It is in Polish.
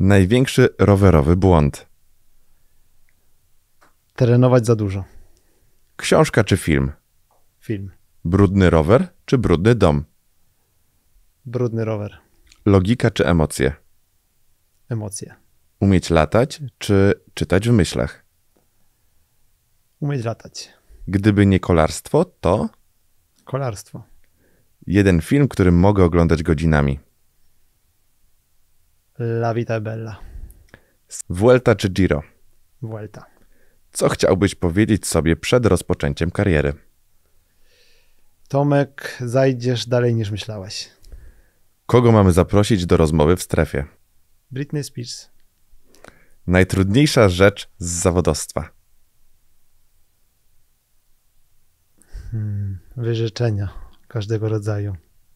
Największy rowerowy błąd. Terenować za dużo. Książka czy film? Film. Brudny rower czy brudny dom? Brudny rower. Logika czy emocje? Emocje. Umieć latać czy czytać w myślach? Umieć latać. Gdyby nie kolarstwo, to? Kolarstwo. Jeden film, który mogę oglądać godzinami. La Vita Bella. Vuelta czy Giro? Vuelta. Co chciałbyś powiedzieć sobie przed rozpoczęciem kariery? Tomek, zajdziesz dalej niż myślałeś. Kogo mamy zaprosić do rozmowy w strefie? Britney Spears. Najtrudniejsza rzecz z zawodostwa. Hmm, wyżyczenia każdego rodzaju.